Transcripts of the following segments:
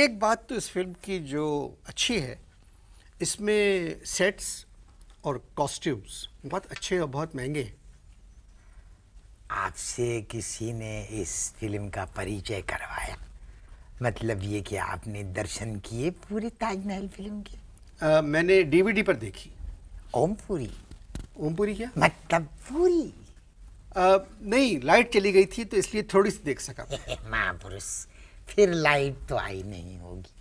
एक बात तो इस फिल्म की जो अच्छी है इसमें सेट्स और कॉस्ट्यूम्स बहुत अच्छे और बहुत महंगे हैं आपसे किसी ने इस फिल्म का परिचय करवाया मतलब ये कि आपने दर्शन किए पूरे ताजमहल फिल्म के मैंने डीवीडी पर देखी ओमपुरी ओमपुरी क्या मतलब पूरी आ, नहीं लाइट चली गई थी तो इसलिए थोड़ी सी देख सका महापुरुष फिर लाइट तो आई नहीं होगी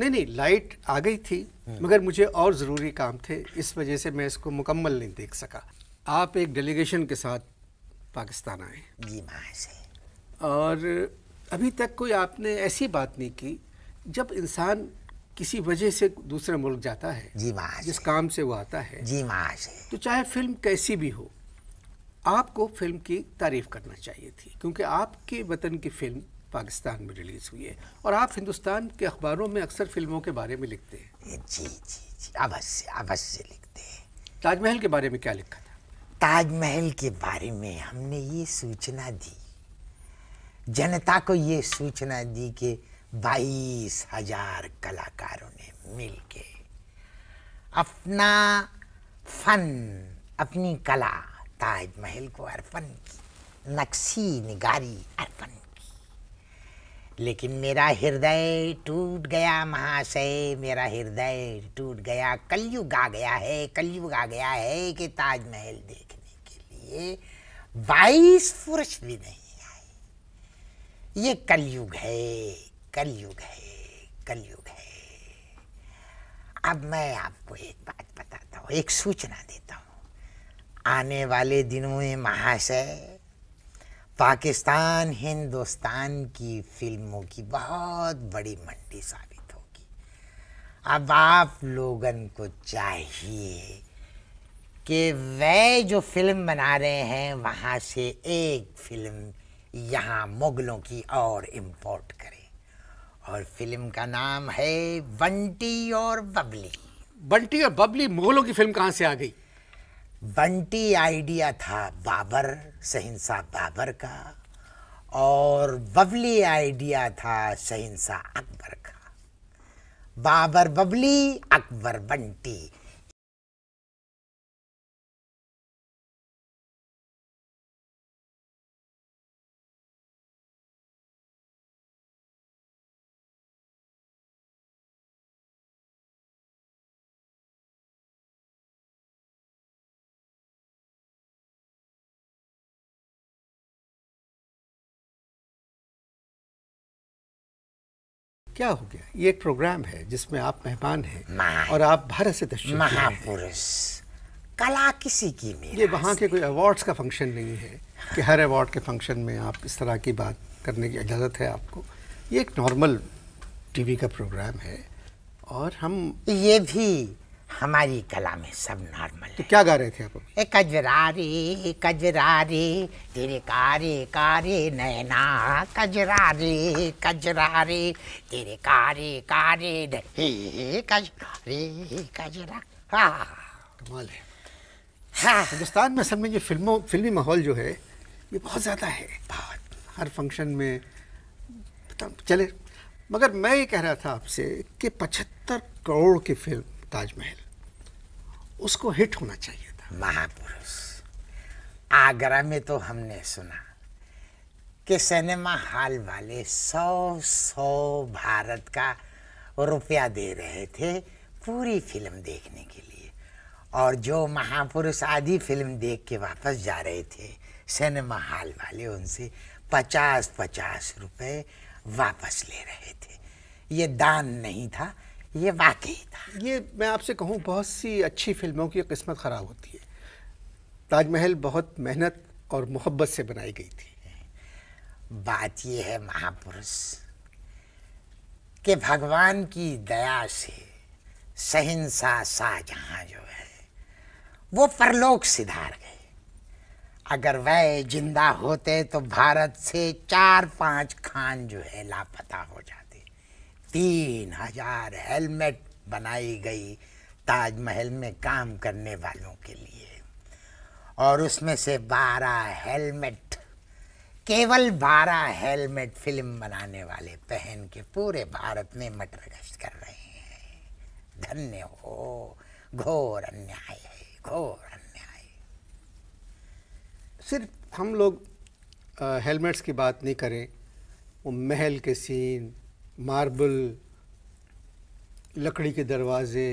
नहीं नहीं लाइट आ गई थी हम्म। मगर मुझे और ज़रूरी काम थे इस वजह से मैं इसको मुकम्मल नहीं देख सका आप एक डेलीगेशन के साथ पाकिस्तान आए जी महाशय और अभी तक कोई आपने ऐसी बात नहीं की जब इंसान किसी वजह से दूसरे मुल्क जाता है जी महाशय जिस काम से वो आता है जी महाशय तो चाहे फिल्म कैसी भी हो आपको फिल्म की तारीफ करना चाहिए थी क्योंकि आपके वतन की फिल्म पाकिस्तान में रिलीज़ हुई है और आप हिंदुस्तान के अखबारों में अक्सर फिल्मों के बारे में लिखते हैं जी जी जी अवश्य अवश्य लिखते हैं ताजमहल के बारे में क्या लिखा था ताजमहल के बारे में हमने ये सूचना दी जनता को ये सूचना दी कि बाईस हजार कलाकारों ने मिल अपना फन अपनी कला ताजमहल को अर्पण की नक्शी निगारी अर्पण लेकिन मेरा हृदय टूट गया महाशय मेरा हृदय टूट गया कलयुग आ गया है कलयुग आ गया है कि ताजमहल देखने के लिए बाईस पुरुष भी नहीं आए ये कलयुग है कलयुग है कलयुग है अब मैं आपको एक बात बताता हूँ एक सूचना देता हूँ आने वाले दिनों में महाशय पाकिस्तान हिंदुस्तान की फिल्मों की बहुत बड़ी मंडी साबित होगी अब आप लोगन को चाहिए कि वे जो फिल्म बना रहे हैं वहाँ से एक फिल्म यहाँ मुगलों की और इम्पोर्ट करें और फिल्म का नाम है बंटी और बबली बंटी और बबली मुगलों की फिल्म कहाँ से आ गई बंटी आइडिया था बाबर शहनशाह बाबर का और बबली आइडिया था शहनशाह अकबर का बाबर बबली अकबर बंटी क्या हो गया ये एक प्रोग्राम है जिसमें आप मेहमान हैं और आप भारत से तशरीफ महापुरुष कला किसी की मेरा ये वहाँ के कोई अवार्ड्स का फंक्शन नहीं है कि हर अवार्ड के फंक्शन में आप इस तरह की बात करने की इजाज़त है आपको ये एक नॉर्मल टीवी का प्रोग्राम है और हम ये भी हमारी कला में सब नॉर्मल तो क्या गा रहे थे आप ए कजरारे कजरारे तेरे कारे कारे नैना कजरारे कजरारे तेरे कारे कारे कजरारे कजरा हाँ कमाल है हाँ हिंदुस्तान में सब में ये फिल्मों फिल्मी माहौल जो है ये बहुत ज़्यादा है बहुत हर फंक्शन में चले मगर मैं ये कह रहा था आपसे कि पचहत्तर करोड़ की फिल्म ताजमहल उसको हिट होना चाहिए था महापुरुष आगरा में तो हमने सुना कि सिनेमा हॉल वाले सौ सौ भारत का रुपया दे रहे थे पूरी फिल्म देखने के लिए और जो महापुरुष आधी फिल्म देख के वापस जा रहे थे सिनेमा हॉल वाले उनसे पचास पचास रुपए वापस ले रहे थे ये दान नहीं था ये वाकई था ये मैं आपसे कहूँ बहुत सी अच्छी फिल्मों की किस्मत ख़राब होती है ताजमहल बहुत मेहनत और मोहब्बत से बनाई गई थी बात यह है महापुरुष के भगवान की दया से सहिंसा शाहजहाँ जो है वो परलोक सिधार गए अगर वह जिंदा होते तो भारत से चार पांच खान जो है लापता हो जाते तीन हजार हेलमेट बनाई गई ताजमहल में काम करने वालों के लिए और उसमें से बारह हेलमेट केवल बारह हेलमेट फिल्म बनाने वाले पहन के पूरे भारत में मटर गश्त कर रहे हैं धन्य हो घोर अन्याय है घोर अन्याय सिर्फ हम लोग हेलमेट्स की बात नहीं करें वो महल के सीन मार्बल लकड़ी के दरवाजे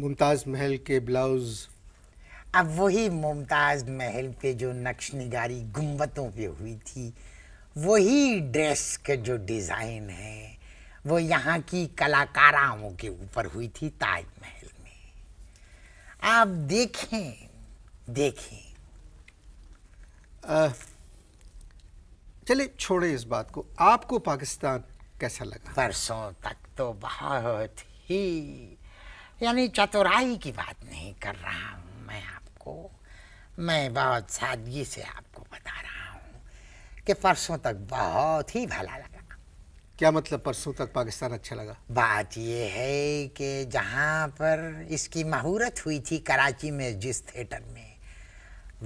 मुमताज़ महल के ब्लाउज़ अब वही मुमताज़ महल पे जो नक्श निगारी गुम्बतों पे हुई थी वही ड्रेस के जो डिज़ाइन है वो यहाँ की कलाकाराओं के ऊपर हुई थी ताजमहल में आप देखें देखें आ, चले छोड़े इस बात को आपको पाकिस्तान कैसा लगा परसों तक तो बहुत ही यानी चतुराई की बात नहीं कर रहा हूँ मैं आपको मैं बहुत सादगी से आपको बता रहा हूँ कि परसों तक बहुत ही भला लगा क्या मतलब परसों तक पाकिस्तान अच्छा लगा बात यह है कि जहाँ पर इसकी महूरत हुई थी कराची में जिस थिएटर में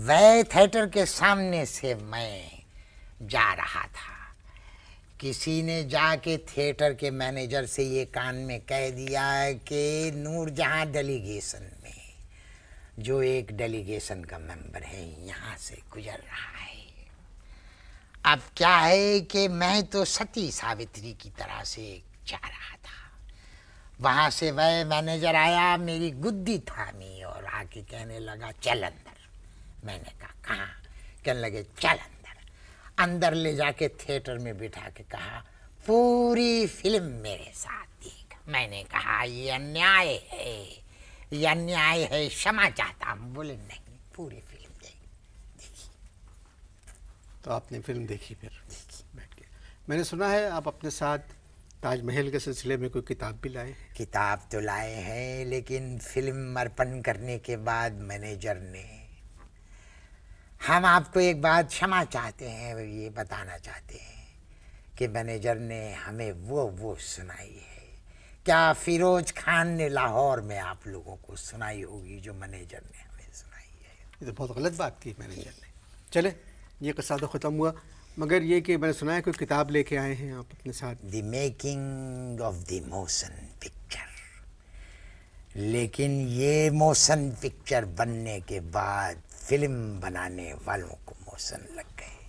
वह थिएटर के सामने से मैं जा रहा था किसी ने जाके थिएटर के मैनेजर से ये कान में कह दिया कि नूरजहाँ डेलीगेशन में जो एक डेलीगेशन का मेंबर है यहाँ से गुजर रहा है अब क्या है कि मैं तो सती सावित्री की तरह से जा रहा था वहाँ से वह मैनेजर आया मेरी गुद्दी थामी और आके कहने लगा चल अंदर मैंने कहा कहाँ कहने लगे चल अंदर अंदर ले जाके थिएटर में बिठा के कहा पूरी फिल्म मेरे साथ देख मैंने कहा ये अन्याय है ये अन्याय है क्षमा चाहता हूँ बोले नहीं पूरी फिल्म देखी तो आपने फिल्म देखी फिर मैंने सुना है आप अपने साथ ताजमहल के सिलसिले में कोई किताब भी लाए किताब तो लाए हैं लेकिन फिल्म अर्पण करने के बाद मैनेजर ने हम आपको एक बात क्षमा चाहते हैं ये बताना चाहते हैं कि मैनेजर ने हमें वो वो सुनाई है क्या फिरोज खान ने लाहौर में आप लोगों को सुनाई होगी जो मैनेजर ने हमें सुनाई है ये तो बहुत गलत बात की मैनेजर ने चले ये कस्सा तो ख़त्म हुआ मगर ये कि मैंने सुना है कोई किताब लेके आए हैं आप अपने साथ the making of the motion picture लेकिन ये मोशन पिक्चर बनने के बाद फिल्म बनाने वालों को मौसम लग गए